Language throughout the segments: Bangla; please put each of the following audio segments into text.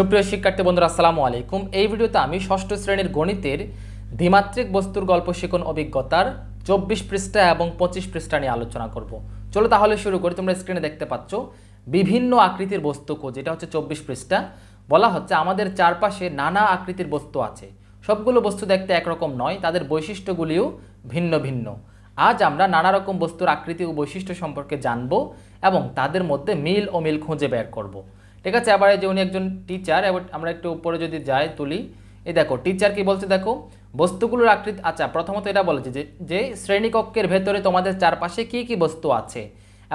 সুপ্রিয় শিক্ষার্থী বন্ধুরা আসসালামু আলাইকুম এই ভিডিওতে আমি ষষ্ঠ শ্রেণীর গণিতের দ্বিমাত্রিক বস্তুর গল্প শিখন অভিজ্ঞতার চব্বিশ পৃষ্ঠা এবং পঁচিশ পৃষ্ঠা নিয়ে আলোচনা করব চলো তাহলে শুরু করি তোমরা স্ক্রিনে দেখতে পাচ্ছ বিভিন্ন আকৃতির বস্তু খোঁজ এটা হচ্ছে চব্বিশ পৃষ্ঠা বলা হচ্ছে আমাদের চারপাশে নানা আকৃতির বস্তু আছে সবগুলো বস্তু দেখতে একরকম নয় তাদের বৈশিষ্ট্যগুলিও ভিন্ন ভিন্ন আজ আমরা নানা রকম বস্তুর আকৃতি ও বৈশিষ্ট্য সম্পর্কে জানব এবং তাদের মধ্যে মিল ও মিল খুঁজে বের করবো ঠিক আছে আবার এই যে উনি একজন টিচার এবার আমরা একটু উপরে যদি যাই তুলি এই দেখো টিচার কি বলছে দেখো বস্তুগুলোর আকৃতি আচ্ছা প্রথমত এটা বলেছে যে যে শ্রেণীকক্ষের ভেতরে তোমাদের চারপাশে কি কি বস্তু আছে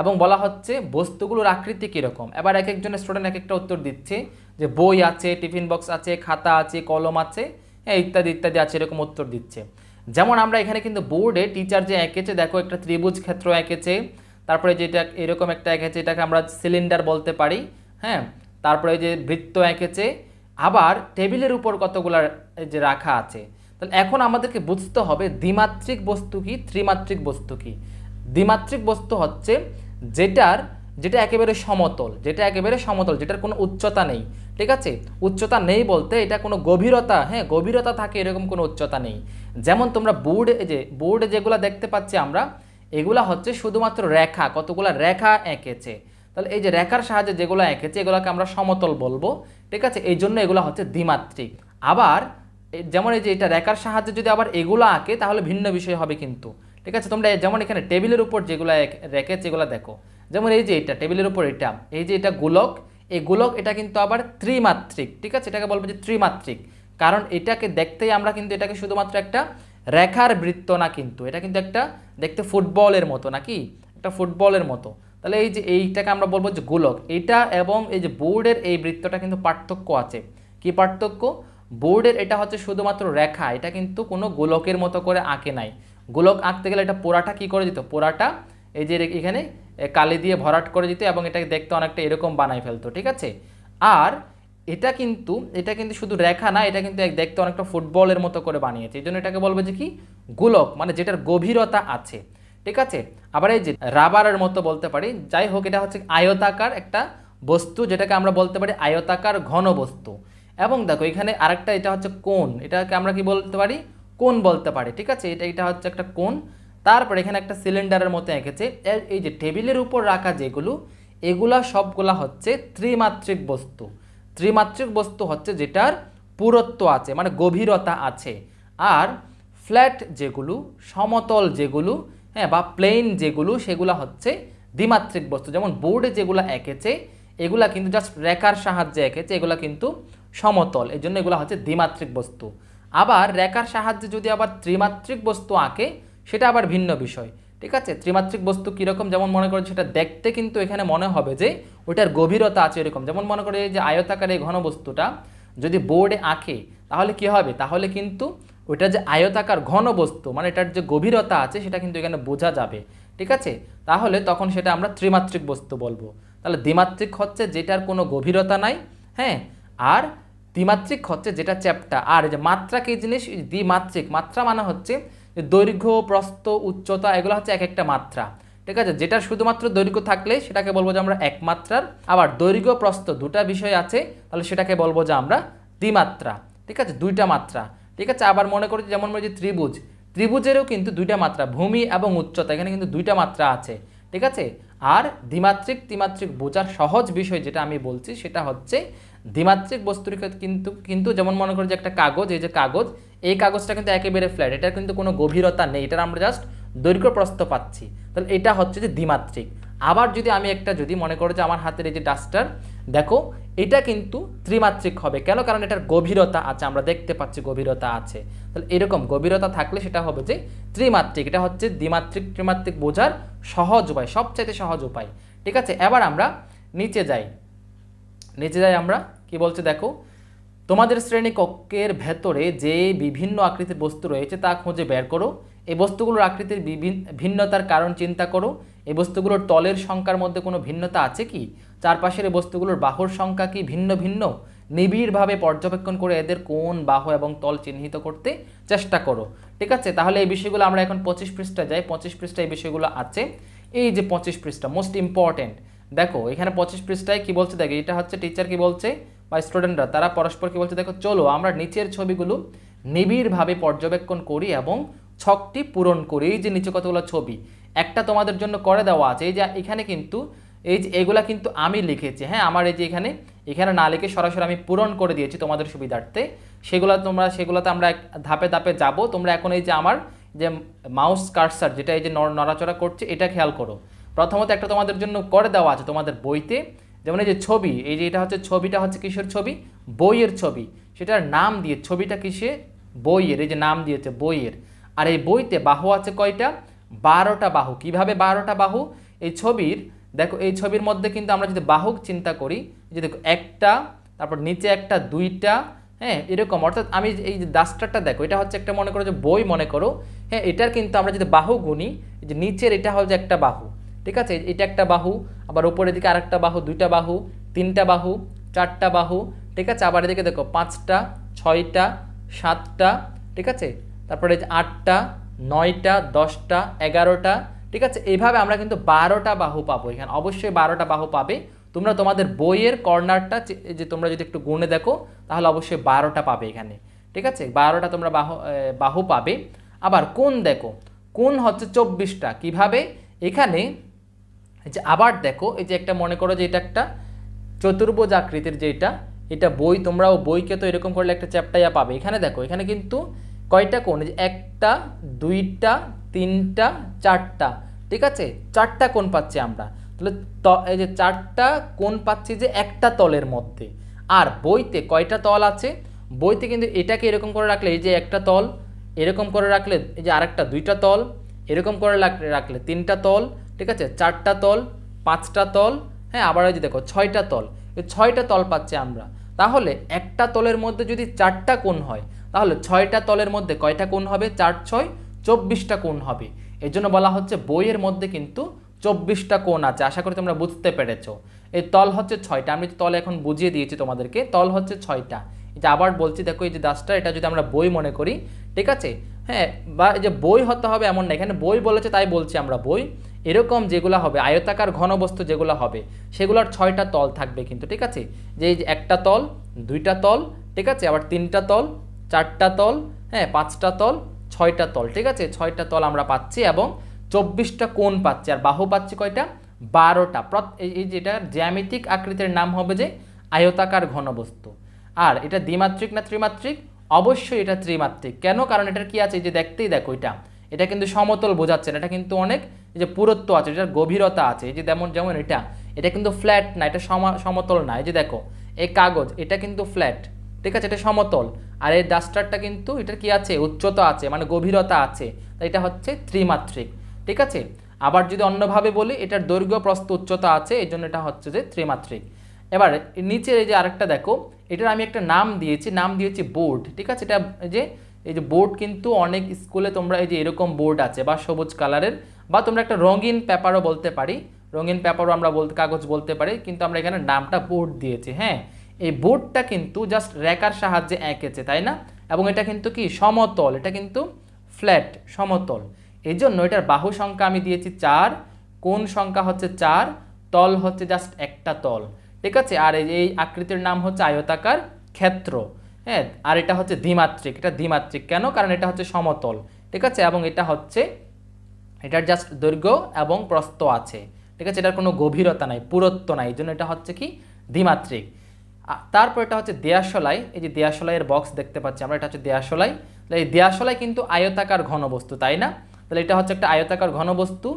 এবং বলা হচ্ছে বস্তুগুলোর আকৃতি কীরকম এবার এক একজন স্টুডেন্ট এক একটা উত্তর দিচ্ছে যে বই আছে টিফিন বক্স আছে খাতা আছে কলম আছে হ্যাঁ ইত্যাদি ইত্যাদি আছে এরকম উত্তর দিচ্ছে যেমন আমরা এখানে কিন্তু বোর্ডে টিচার যে এঁকেছে দেখো একটা ত্রিভুজ ক্ষেত্র এঁকেছে তারপরে যেটা এরকম একটা এঁকেছে এটাকে আমরা সিলিন্ডার বলতে পারি হ্যাঁ তারপরে যে বৃত্ত এঁকেছে আবার টেবিলের উপর কতগুলো যে রাখা আছে তাহলে এখন আমাদেরকে বুঝতে হবে দ্বিমাত্রিক বস্তু কি ত্রিমাত্রিক বস্তু কি দ্বিমাত্রিক বস্তু হচ্ছে যেটার যেটা একেবারে সমতল যেটা একেবারে সমতল যেটার কোনো উচ্চতা নেই ঠিক আছে উচ্চতা নেই বলতে এটা কোনো গভীরতা হ্যাঁ গভীরতা থাকে এরকম কোনো উচ্চতা নেই যেমন তোমরা বোর্ড যে বোর্ডে যেগুলো দেখতে পাচ্ছি আমরা এগুলা হচ্ছে শুধুমাত্র রেখা কতগুলো রেখা এঁকেছে তাহলে এই যে রেখার সাহায্যে যেগুলো এঁকেছে এগুলোকে আমরা সমতল বলবো ঠিক আছে এই জন্য এগুলো হচ্ছে দ্বিমাত্রিক আবার যেমন এই যে এটা রেখার সাহায্যে যদি আবার এগুলো আঁকে তাহলে ভিন্ন বিষয় হবে কিন্তু ঠিক আছে তোমরা যেমন এখানে টেবিলের উপর যেগুলো রেখেছে এগুলো দেখো যেমন এই যে এটা টেবিলের উপর এটা এই যে এটা গোলক এই গোলক এটা কিন্তু আবার ত্রিমাত্রিক ঠিক আছে এটাকে বলবো যে ত্রিমাত্রিক কারণ এটাকে দেখতেই আমরা কিন্তু এটাকে শুধুমাত্র একটা রেখার বৃত্ত না কিন্তু এটা কিন্তু একটা দেখতে ফুটবলের মতো নাকি একটা ফুটবলের মতো তাহলে এই যে এইটাকে আমরা বলবো যে গোলক এটা এবং এই যে বোর্ডের এই বৃত্তটা কিন্তু পার্থক্য আছে কি পার্থক্য বোর্ডের এটা হচ্ছে শুধুমাত্র রেখা এটা কিন্তু কোনো গোলকের মতো করে আঁকে নাই গোলক আঁকতে গেলে এটা পোড়াটা কি করে দিত পোড়াটা এই যে এখানে কালি দিয়ে ভরাট করে দিত এবং এটাকে দেখতে অনেকটা এরকম বানাই ফেলতো ঠিক আছে আর এটা কিন্তু এটা কিন্তু শুধু রেখা না এটা কিন্তু দেখতে অনেকটা ফুটবলের মতো করে বানিয়েছে এই জন্য এটাকে বলবো যে কি গোলক মানে যেটার গভীরতা আছে ঠিক আছে আবার এই যে রাবারের মতো বলতে পারি যাই হোক এটা হচ্ছে আয়তাকার একটা বস্তু যেটাকে আমরা বলতে পারি আয়তাকার ঘন বস্তু এবং দেখো এখানে আরেকটা এটা হচ্ছে কোন এটাকে আমরা কি বলতে পারি কোন বলতে পারি ঠিক আছে এটা এটা হচ্ছে একটা কোন তারপর এখানে একটা সিলিন্ডারের মতো এঁকেছে এই যে টেবিলের উপর রাখা যেগুলো এগুলা সবগুলা হচ্ছে ত্রিমাত্রিক বস্তু ত্রিমাত্রিক বস্তু হচ্ছে যেটার পুরত্ব আছে মানে গভীরতা আছে আর ফ্ল্যাট যেগুলো সমতল যেগুলো হ্যাঁ বা প্লেন যেগুলো সেগুলো হচ্ছে দ্বিমাত্রিক বস্তু যেমন বোর্ডে যেগুলো এঁকেছে এগুলা কিন্তু জাস্ট রেখার সাহায্যে এঁকেছে এগুলা কিন্তু সমতল এই জন্য এগুলো হচ্ছে দ্বিমাত্রিক বস্তু আবার রেখার সাহায্যে যদি আবার ত্রিমাত্রিক বস্তু আঁকে সেটা আবার ভিন্ন বিষয় ঠিক আছে ত্রিমাত্রিক বস্তু কীরকম যেমন মনে করে সেটা দেখতে কিন্তু এখানে মনে হবে যে ওইটার গভীরতা আছে এরকম যেমন মনে করে এই যে আয়তাকার এই বস্তুটা যদি বোর্ডে আঁকে তাহলে কি হবে তাহলে কিন্তু ওইটা যে আয়তাকার ঘনবস্তু মানে এটার যে গভীরতা আছে সেটা কিন্তু এখানে বোঝা যাবে ঠিক আছে তাহলে তখন সেটা আমরা ত্রিমাত্রিক বস্তু বলবো তাহলে দ্বিমাত্রিক হচ্ছে যেটার কোনো গভীরতা নাই হ্যাঁ আর দ্বিমাত্রিক হচ্ছে যেটা চ্যাপ্টা আর যে মাত্রা কী জিনিস দ্বিমাত্রিক মাত্রা মানে হচ্ছে দৈর্ঘ্য প্রস্থ উচ্চতা এগুলো হচ্ছে এক একটা মাত্রা ঠিক আছে যেটার শুধুমাত্র দৈর্ঘ্য থাকলে সেটাকে বলবো যে আমরা একমাত্রার আবার দৈর্ঘ্য প্রস্থ দুটা বিষয় আছে তাহলে সেটাকে বলবো যে আমরা দ্বিমাত্রা ঠিক আছে দুইটা মাত্রা ঠিক আছে আবার মনে করি যেমন মনে যে ত্রিভুজ ত্রিভুজেরও কিন্তু দুইটা মাত্রা ভূমি এবং উচ্চতা এখানে কিন্তু দুইটা মাত্রা আছে ঠিক আছে আর দ্বিমাত্রিক ত্রিমাত্রিক বোঝার সহজ বিষয় যেটা আমি বলছি সেটা হচ্ছে দ্বিমাত্রিক বস্তুর কিন্তু কিন্তু যেমন মনে করি যে একটা কাগজ এই যে কাগজ এই কাগজটা কিন্তু একেবারে ফ্ল্যাট এটার কিন্তু কোনো গভীরতা নেই এটার আমরা জাস্ট দৈর্ঘ্য প্রস্ত পাচ্ছি তাহলে এটা হচ্ছে যে দ্বিমাত্রিক আবার যদি আমি একটা যদি মনে করো যে আমার হাতের এই যে ডাস্টার দেখো এটা কিন্তু ত্রিমাত্রিক হবে কেন কারণ এটার গভীরতা আছে আমরা দেখতে পাচ্ছি গভীরতা আছে তাহলে এরকম গভীরতা থাকলে সেটা হবে যে ত্রিমাত্রিক এটা হচ্ছে দ্বিমাত্রিক ত্রিমাত্রিক বোঝার সহজ উপায় সবচাইতে সহজ উপায় ঠিক আছে এবার আমরা নিচে যাই নিচে যাই আমরা কি বলছে দেখো তোমাদের শ্রেণী কক্ষের ভেতরে যে বিভিন্ন আকৃতির বস্তু রয়েছে তা খুঁজে বের করো এই বস্তুগুলোর আকৃতির বিভিন্ন ভিন্নতার কারণ চিন্তা করো এই বস্তুগুলোর তলের সংখ্যার মধ্যে কোনো ভিন্নতা আছে কি চারপাশের বস্তুগুলোর বাহুর সংখ্যা কি ভিন্ন ভিন্ন নিবিড়ভাবে পর্যবেক্ষণ করে এদের কোন বাহু এবং তল চিহ্নিত করতে চেষ্টা করো ঠিক আছে তাহলে এই বিষয়গুলো আমরা এখন পঁচিশ পৃষ্ঠা যাই পঁচিশ পৃষ্ঠায় এই বিষয়গুলো আছে এই যে পঁচিশ পৃষ্ঠা মোস্ট ইম্পর্টেন্ট দেখো এখানে পঁচিশ পৃষ্ঠায় কি বলছে দেখো এটা হচ্ছে টিচার কি বলছে বা স্টুডেন্টরা তারা পরস্পর কি বলছে দেখো চলো আমরা নিচের ছবিগুলো নিবিড়ভাবে পর্যবেক্ষণ করি এবং ছকটি পূরণ করি এই যে নিচে কতগুলো ছবি একটা তোমাদের জন্য করে দেওয়া আছে এই যে এখানে কিন্তু এই যে এগুলা কিন্তু আমি লিখেছি হ্যাঁ আমার এই যে এখানে এখানে না লিখে সরাসরি আমি পূরণ করে দিয়েছি তোমাদের সুবিধার্থে সেগুলো তোমরা সেগুলোতে আমরা ধাপে ধাপে যাব তোমরা এখন এই যে আমার যে মাউস কার্সার যেটা এই যে নড়াচড়া করছে এটা খেয়াল করো প্রথমত একটা তোমাদের জন্য করে দেওয়া আছে তোমাদের বইতে যেমন এই যে ছবি এই যে এটা হচ্ছে ছবিটা হচ্ছে কিসের ছবি বইয়ের ছবি সেটার নাম দিয়ে ছবিটা কিসে বইয়ের এই যে নাম দিয়েছে বইয়ের আর এই বইতে বাহু আছে কয়টা বারোটা বাহু কিভাবে বারোটা বাহু এই ছবির দেখো এই ছবির মধ্যে কিন্তু আমরা যদি বাহক চিন্তা করি যে দেখো একটা তারপর নিচে একটা দুইটা হ্যাঁ এরকম অর্থাৎ আমি এই যে দাস্টারটা দেখো এটা হচ্ছে একটা মনে করো যে বই মনে করো হ্যাঁ এটার কিন্তু আমরা যদি বাহু গুনি যে নিচের এটা হল যে একটা বাহু ঠিক আছে এটা একটা বাহু আবার ওপরের দিকে আরেকটা বাহু দুইটা বাহু তিনটা বাহু চারটা বাহু ঠিক আছে আবার এদিকে দেখো পাঁচটা ছয়টা সাতটা ঠিক আছে তারপরে আটটা নয়টা দশটা এগারোটা ঠিক আছে এইভাবে আমরা কিন্তু বারোটা বাহু পাবো এখানে অবশ্যই বারোটা বাহু পাবে তোমরা তোমাদের বইয়ের কর্নারটা যে তোমরা যদি একটু গুণে দেখো তাহলে অবশ্যই বারোটা পাবে এখানে ঠিক আছে বারোটা তোমরা বাহু বাহু পাবে আবার কোন দেখো কোন হচ্ছে চব্বিশটা কিভাবে এখানে যে আবার দেখো এই যে একটা মনে করো যে এটা একটা চতুর্ভুজ আকৃতির যে এটা বই তোমরাও বইকে তো এরকম করলে একটা চ্যাপ্টাইয়া পাবে এখানে দেখো এখানে কিন্তু কয়টা কোন একটা দুইটা তিনটা চারটা ঠিক আছে চারটা কোন পাচ্ছি আমরা তাহলে এই যে চারটা কোন পাচ্ছি যে একটা তলের মধ্যে আর বইতে কয়টা তল আছে বইতে কিন্তু এটাকে এরকম করে রাখলে এই যে একটা তল এরকম করে রাখলে এই যে আরেকটা দুইটা তল এরকম করে রাখলে তিনটা তল ঠিক আছে চারটা তল পাঁচটা তল হ্যাঁ আবার যে দেখো ছয়টা তল ছয়টা তল পাচ্ছি আমরা তাহলে একটা তলের মধ্যে যদি চারটা কোণ হয় তাহলে ছয়টা তলের মধ্যে কয়টা কোণ হবে চার ছয় চব্বিশটা কোণ হবে এজন্য জন্য বলা হচ্ছে বইয়ের মধ্যে কিন্তু চব্বিশটা কোণ আছে আশা করি তোমরা বুঝতে পেরেছ এই তল হচ্ছে ছয়টা আমি তল এখন বুঝিয়ে দিয়েছি তোমাদেরকে তল হচ্ছে ছয়টা এটা আবার বলছি দেখো এই যে দাসটা এটা যদি আমরা বই মনে করি ঠিক আছে হ্যাঁ বা যে বই হতে হবে এমন না এখানে বই বলেছে তাই বলছি আমরা বই এরকম যেগুলো হবে আয়তাকার ঘনবস্তু যেগুলো হবে সেগুলোর ছয়টা তল থাকবে কিন্তু ঠিক আছে যে একটা তল দুইটা তল ঠিক আছে আবার তিনটা তল চারটা তল হ্যাঁ পাঁচটা তল ছয়টা তল ঠিক আছে ছয়টা তল আমরা পাচ্ছি এবং চব্বিশটা কোন পাচ্ছি আর বাহু পাচ্ছি কয়টা বারোটা এই যেটা জ্যামিতিক আকৃতির নাম হবে যে আয়তাকার ঘনবস্তু আর এটা দ্বিমাত্রিক না ত্রিমাত্রিক অবশ্যই এটা ত্রিমাত্রিক কেন কারণ এটার কি আছে যে দেখতেই দেখো এটা এটা কিন্তু সমতল বোঝাচ্ছে না এটা কিন্তু অনেক যে পুরত্ব আছে এটার গভীরতা আছে এই যে যেমন যেমন এটা এটা কিন্তু ফ্ল্যাট না এটা সমতল না এই যে দেখো এই কাগজ এটা কিন্তু ফ্ল্যাট ঠিক আছে এটা সমতল আর এই ডাস্টারটা কিন্তু এটার কি আছে উচ্চতা আছে মানে গভীরতা আছে তাই এটা হচ্ছে ত্রিমাত্রিক ঠিক আছে আবার যদি অন্যভাবে বলি এটার দৈর্ঘ্য প্রস্থ উচ্চতা আছে এই জন্য এটা হচ্ছে যে ত্রিমাত্রিক এবার নিচের এই যে আরেকটা দেখো এটার আমি একটা নাম দিয়েছি নাম দিয়েছি বোর্ড ঠিক আছে এটা যে এই যে বোর্ড কিন্তু অনেক স্কুলে তোমরা এই যে এরকম বোর্ড আছে বা সবুজ কালারের বা তোমরা একটা রঙিন পেপারও বলতে পারি রঙিন পেপারও আমরা বলতে কাগজ বলতে পারি কিন্তু আমরা এখানে নামটা বোর্ড দিয়েছি হ্যাঁ এই বোর্ডটা কিন্তু জাস্ট র্যাকার সাহায্যে এঁকেছে তাই না এবং এটা কিন্তু কি সমতল এটা কিন্তু ফ্ল্যাট সমতল এই জন্য এটার বাহু সংখ্যা আমি দিয়েছি চার কোন সংখ্যা হচ্ছে চার তল হচ্ছে জাস্ট একটা তল ঠিক আছে আর এই আকৃতির নাম হচ্ছে আয়তাকার ক্ষেত্র হ্যাঁ আর এটা হচ্ছে দ্বিমাত্রিক এটা দ্বিমাত্রিক কেন কারণ এটা হচ্ছে সমতল ঠিক আছে এবং এটা হচ্ছে এটার জাস্ট দৈর্ঘ্য এবং প্রস্থ আছে ঠিক আছে এটার কোনো গভীরতা নাই পুরত্ব নাই এই জন্য এটা হচ্ছে কি দ্বিমাত্রিক তারপর এটা হচ্ছে দেয়াশলাই এই যে দেয়াশলাইয়ের বক্স দেখতে পাচ্ছি আমরা এটা হচ্ছে দেয়াশলাই তাহলে এই দেয়াশলাই কিন্তু আয়তাকার ঘনবস্তু তাই না তাহলে এটা হচ্ছে একটা আয়তাকার ঘনবস্তু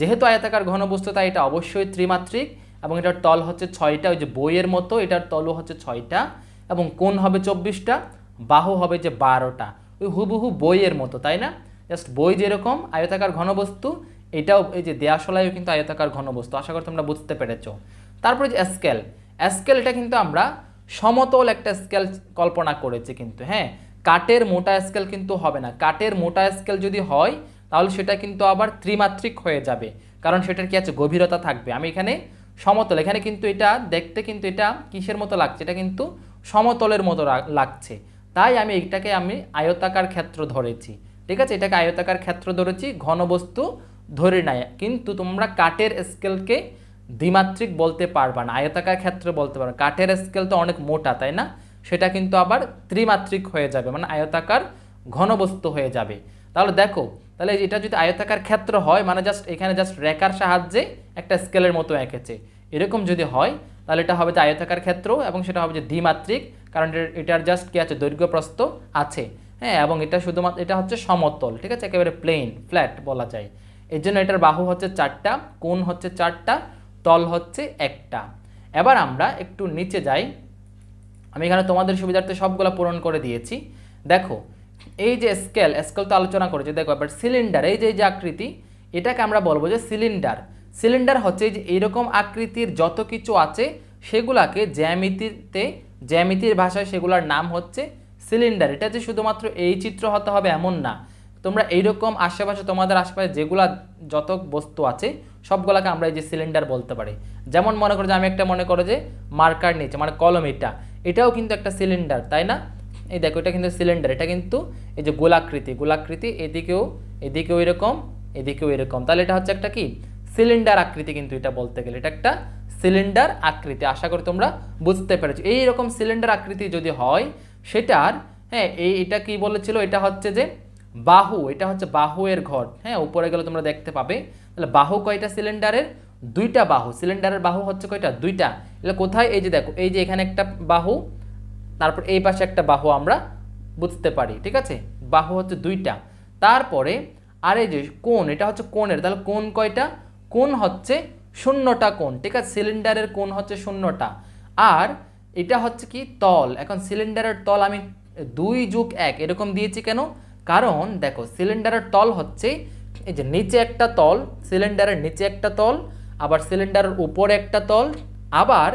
যেহেতু আয়তাকার ঘনবস্তু তাই এটা অবশ্যই ত্রিমাত্রিক এবং এটার তল হচ্ছে ছয়টা ওই যে বইয়ের মতো এটার তলও হচ্ছে ছয়টা এবং কোন হবে চব্বিশটা বাহু হবে যে বারোটা ওই হুবহু বইয়ের মতো তাই না জাস্ট বই যেরকম আয়তাকার ঘনবস্তু এটাও এই যে দেয়াশলাইও কিন্তু আয়তাকার ঘনবস্তু আশা করি তোমরা বুঝতে পেরেছ তারপরে যে স্কেল স্কেল এটা কিন্তু আমরা সমতল একটা স্কেল কল্পনা করেছি কিন্তু হ্যাঁ কাটের মোটা স্কেল কিন্তু হবে না কাটের মোটা স্কেল যদি হয় তাহলে সেটা কিন্তু আবার ত্রিমাত্রিক হয়ে যাবে কারণ সেটার কি আছে গভীরতা থাকবে আমি এখানে সমতল এখানে কিন্তু এটা দেখতে কিন্তু এটা কিসের মতো লাগছে এটা কিন্তু সমতলের মতো লাগছে তাই আমি এটাকে আমি আয়তাকার ক্ষেত্র ধরেছি ঠিক আছে এটাকে আয়তাকার ক্ষেত্র ধরেছি ঘনবস্তু ধরে নেয় কিন্তু তোমরা কাটের স্কেলকে দ্বিমাত্রিক বলতে পারবা না আয়তাকার ক্ষেত্রে বলতে পারবা কাঠের স্কেল তো অনেক মোটা তাই না সেটা কিন্তু আবার ত্রিমাত্রিক হয়ে যাবে মানে আয়তাকার ঘনবস্তু হয়ে যাবে তাহলে দেখো তাহলে এটা যদি আয়তাকার ক্ষেত্র হয় মানে জাস্ট এখানে জাস্ট রেখার সাহায্যে একটা স্কেলের মতো এঁকেছে এরকম যদি হয় তাহলে এটা হবে যে আয়তাকার ক্ষেত্র এবং সেটা হবে যে দ্বিমাত্রিক কারণ এটার জাস্ট কী আছে দৈর্ঘ্যপ্রস্ত আছে হ্যাঁ এবং এটা শুধুমাত্র এটা হচ্ছে সমতল ঠিক আছে একেবারে প্লেন ফ্ল্যাট বলা যায় এর জন্য এটার বাহু হচ্ছে চারটা কোণ হচ্ছে চারটা তল হচ্ছে একটা এবার আমরা একটু নিচে যাই আমি এখানে তোমাদের সুবিধার্থে সবগুলো পূরণ করে দিয়েছি দেখো এই যে স্কেল স্কেল তো আলোচনা করেছে দেখো এবার সিলিন্ডার এই যে যে আকৃতি এটাকে আমরা বলবো যে সিলিন্ডার সিলিন্ডার হচ্ছে যে এইরকম আকৃতির যত কিছু আছে সেগুলাকে জ্যামিতিতে জ্যামিতির ভাষায় সেগুলার নাম হচ্ছে সিলিন্ডার এটা যে শুধুমাত্র এই চিত্র হতে হবে এমন না তোমরা এইরকম আশেপাশে তোমাদের আশেপাশে যেগুলা যত বস্তু আছে সবগুলোকে আমরা এই যে সিলিন্ডার বলতে পারি যেমন মনে করো যে আমি একটা মনে করো যে মার্কার নিয়েছি মানে কলম এটা এটাও কিন্তু একটা সিলিন্ডার তাই না এই দেখো এটা কিন্তু সিলিন্ডার এটা কিন্তু এই যে গোলাকৃতি গোলাকৃতি এদিকেও এদিকেও এরকম এদিকেও এরকম তাহলে এটা হচ্ছে একটা কি সিলিন্ডার আকৃতি কিন্তু এটা বলতে গেলে এটা একটা সিলিন্ডার আকৃতি আশা করি তোমরা বুঝতে পেরেছো এইরকম সিলিন্ডার আকৃতি যদি হয় সেটার হ্যাঁ এই এটা কি বলেছিল এটা হচ্ছে যে বাহু এটা হচ্ছে বাহু এর ঘর হ্যাঁ উপরে গেলে তোমরা দেখতে পাবে তাহলে বাহু কয়টা সিলিন্ডারের দুইটা বাহু সিলিন্ডারের বাহু হচ্ছে কয়টা দুইটা তাহলে কোথায় এই যে দেখো এই যে এখানে একটা বাহু তারপর এই পাশে একটা বাহু আমরা বুঝতে পারি ঠিক আছে বাহু হচ্ছে দুইটা তারপরে আর এই যে কোন এটা হচ্ছে কোণের তাহলে কোন কয়টা কোন হচ্ছে শূন্যটা কোন ঠিক আছে সিলিন্ডারের কোন হচ্ছে শূন্যটা আর এটা হচ্ছে কি তল এখন সিলিন্ডারের তল আমি দুই যুগ এক এরকম দিয়েছি কেন কারণ দেখো সিলিন্ডারের তল হচ্ছে এই যে নিচে একটা তল সিলিন্ডারের নিচে একটা তল আবার সিলিন্ডারের উপরে একটা তল আবার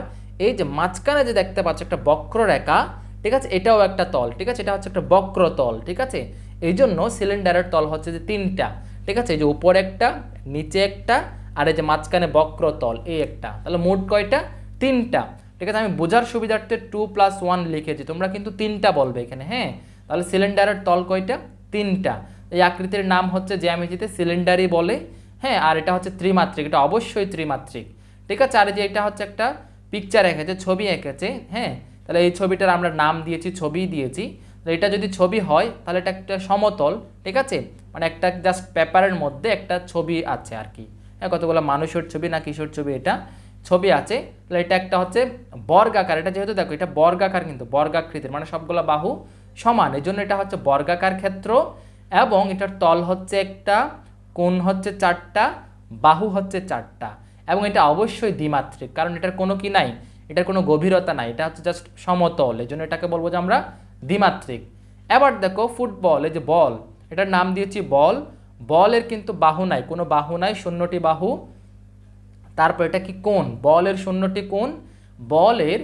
এই যে মাঝখানে যে দেখতে পাচ্ছ একটা বক্ররেখা ঠিক আছে এটাও একটা তল ঠিক আছে এটা হচ্ছে একটা বক্রতল ঠিক আছে এই জন্য সিলিন্ডারের তল হচ্ছে যে তিনটা ঠিক আছে এই যে উপর একটা নিচে একটা আর এই যে মাঝখানে বক্র তল এই একটা তাহলে মোট কয়টা তিনটা ঠিক আছে আমি বোঝার সুবিধার্থে টু প্লাস ওয়ান লিখেছি তোমরা কিন্তু তিনটা বলবে এখানে হ্যাঁ তাহলে সিলিন্ডারের তল কয়টা তিনটা এই আকৃতির নাম হচ্ছে জ্যামিতিতে সিলিন্ডারই বলে হ্যাঁ আর এটা হচ্ছে ত্রিমাত্রিক এটা অবশ্যই ত্রিমাত্রিক ঠিক আছে আর যে এটা হচ্ছে একটা পিকচার এঁকেছে ছবি এঁকেছে হ্যাঁ তাহলে এই ছবিটার আমরা নাম দিয়েছি ছবি দিয়েছি এটা যদি ছবি হয় তাহলে এটা একটা সমতল ঠিক আছে মানে একটা জাস্ট পেপারের মধ্যে একটা ছবি আছে আর কি হ্যাঁ কতগুলো মানুষের ছবি না কিশোর ছবি এটা ছবি আছে তাহলে এটা একটা হচ্ছে বর্গাকার এটা যেহেতু দেখো এটা বর্গাকার কিন্তু বর্গাকৃতির মানে সবগুলো বাহু সমান এই জন্য এটা হচ্ছে বর্গাকার ক্ষেত্র এবং এটার তল হচ্ছে একটা কোণ হচ্ছে চারটা বাহু হচ্ছে চারটা এবং এটা অবশ্যই দ্বিমাত্রিক কারণ এটার কোনো কি নাই এটার কোনো গভীরতা নাই এটা হচ্ছে জাস্ট সমতল এই জন্য এটাকে বলবো যে আমরা দ্বিমাত্রিক এবার দেখো ফুটবল এই যে বল এটার নাম দিয়েছি বল বলের কিন্তু বাহু নাই কোনো বাহু নাই শূন্যটি বাহু তারপর এটা কি কোন বলের শূন্যটি কোন বলের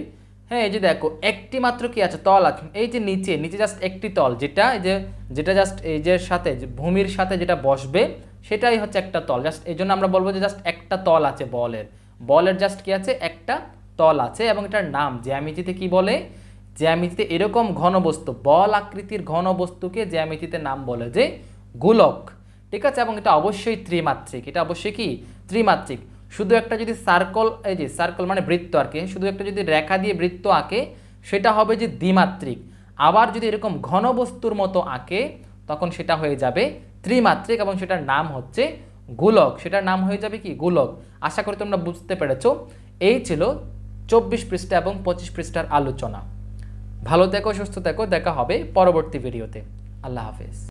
হ্যাঁ এই যে দেখো একটি মাত্র কি আছে তল আছে এই যে নিচে নিচে জাস্ট একটি তল যেটা এই যে যেটা জাস্ট এই যে সাথে ভূমির সাথে যেটা বসবে সেটাই হচ্ছে একটা তল জাস্ট এই জন্য আমরা বলবো যে জাস্ট একটা তল আছে বলের বলের জাস্ট কি আছে একটা তল আছে এবং এটার নাম জ্যামিতিতে কি বলে জ্যামিতিতে এরকম ঘনবস্তু বল আকৃতির ঘনবস্তুকে জ্যামিতিতে নাম বলে যে গোলক ঠিক আছে এবং এটা অবশ্যই ত্রিমাত্রিক এটা অবশ্যই কি ত্রিমাত্রিক শুধু একটা যদি সার্কল এই যে সার্কল মানে বৃত্ত আর কি শুধু একটা যদি রেখা দিয়ে বৃত্ত আঁকে সেটা হবে যে দ্বিমাত্রিক আবার যদি এরকম ঘনবস্তুর মতো আঁকে তখন সেটা হয়ে যাবে ত্রিমাত্রিক এবং সেটার নাম হচ্ছে গোলক সেটার নাম হয়ে যাবে কি গোলক আশা করি তোমরা বুঝতে পেরেছ এই ছিল চব্বিশ পৃষ্ঠা এবং পঁচিশ পৃষ্ঠার আলোচনা ভালো থেকো সুস্থ থেকো দেখা হবে পরবর্তী ভিডিওতে আল্লাহ হাফেজ